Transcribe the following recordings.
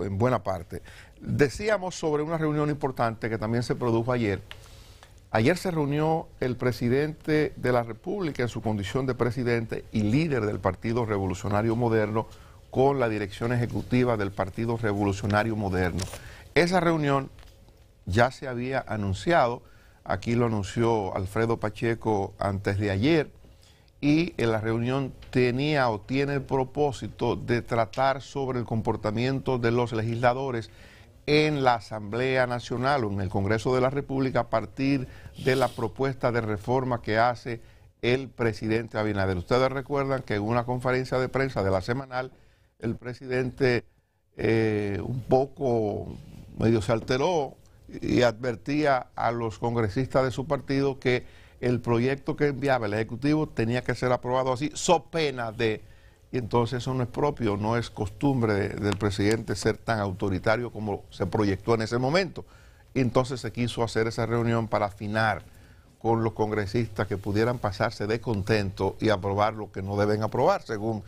en buena parte. Decíamos sobre una reunión importante que también se produjo ayer. Ayer se reunió el presidente de la República en su condición de presidente y líder del Partido Revolucionario Moderno con la dirección ejecutiva del Partido Revolucionario Moderno. Esa reunión ya se había anunciado, aquí lo anunció Alfredo Pacheco antes de ayer, y en la reunión tenía o tiene el propósito de tratar sobre el comportamiento de los legisladores en la Asamblea Nacional o en el Congreso de la República a partir de la propuesta de reforma que hace el presidente Abinader. Ustedes recuerdan que en una conferencia de prensa de la semanal, el presidente eh, un poco medio se alteró y advertía a los congresistas de su partido que el proyecto que enviaba el Ejecutivo tenía que ser aprobado así, so pena de... Y entonces eso no es propio, no es costumbre del presidente ser tan autoritario como se proyectó en ese momento. Y entonces se quiso hacer esa reunión para afinar con los congresistas que pudieran pasarse de contento y aprobar lo que no deben aprobar, según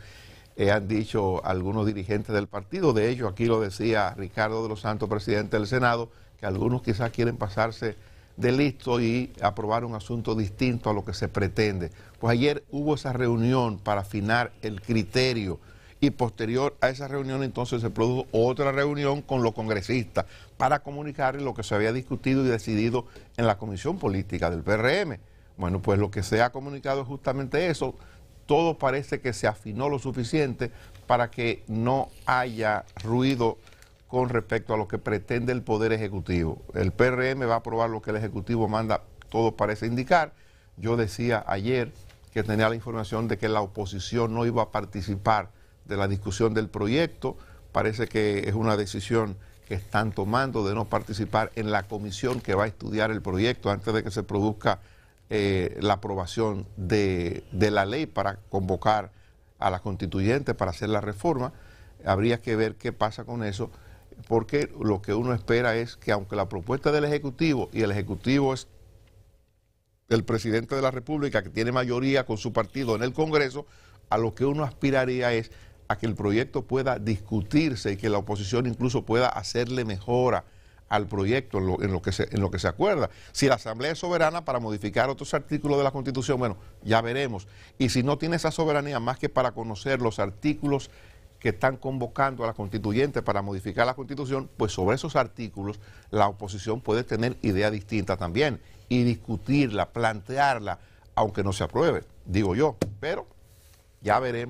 eh, han dicho algunos dirigentes del partido. De ello, aquí lo decía Ricardo de los Santos, presidente del Senado, que algunos quizás quieren pasarse listo y aprobar un asunto distinto a lo que se pretende. Pues ayer hubo esa reunión para afinar el criterio y posterior a esa reunión entonces se produjo otra reunión con los congresistas para comunicar lo que se había discutido y decidido en la comisión política del PRM. Bueno, pues lo que se ha comunicado es justamente eso. Todo parece que se afinó lo suficiente para que no haya ruido con respecto a lo que pretende el Poder Ejecutivo. El PRM va a aprobar lo que el Ejecutivo manda, todo parece indicar. Yo decía ayer que tenía la información de que la oposición no iba a participar de la discusión del proyecto. Parece que es una decisión que están tomando de no participar en la comisión que va a estudiar el proyecto antes de que se produzca eh, la aprobación de, de la ley para convocar a la constituyente para hacer la reforma. Habría que ver qué pasa con eso porque lo que uno espera es que aunque la propuesta del Ejecutivo, y el Ejecutivo es el presidente de la República que tiene mayoría con su partido en el Congreso, a lo que uno aspiraría es a que el proyecto pueda discutirse y que la oposición incluso pueda hacerle mejora al proyecto en lo, que, se, en lo que se acuerda. Si la Asamblea es soberana para modificar otros artículos de la Constitución, bueno, ya veremos. Y si no tiene esa soberanía más que para conocer los artículos que están convocando a la constituyente para modificar la constitución, pues sobre esos artículos la oposición puede tener idea distinta también y discutirla, plantearla, aunque no se apruebe, digo yo, pero ya veremos.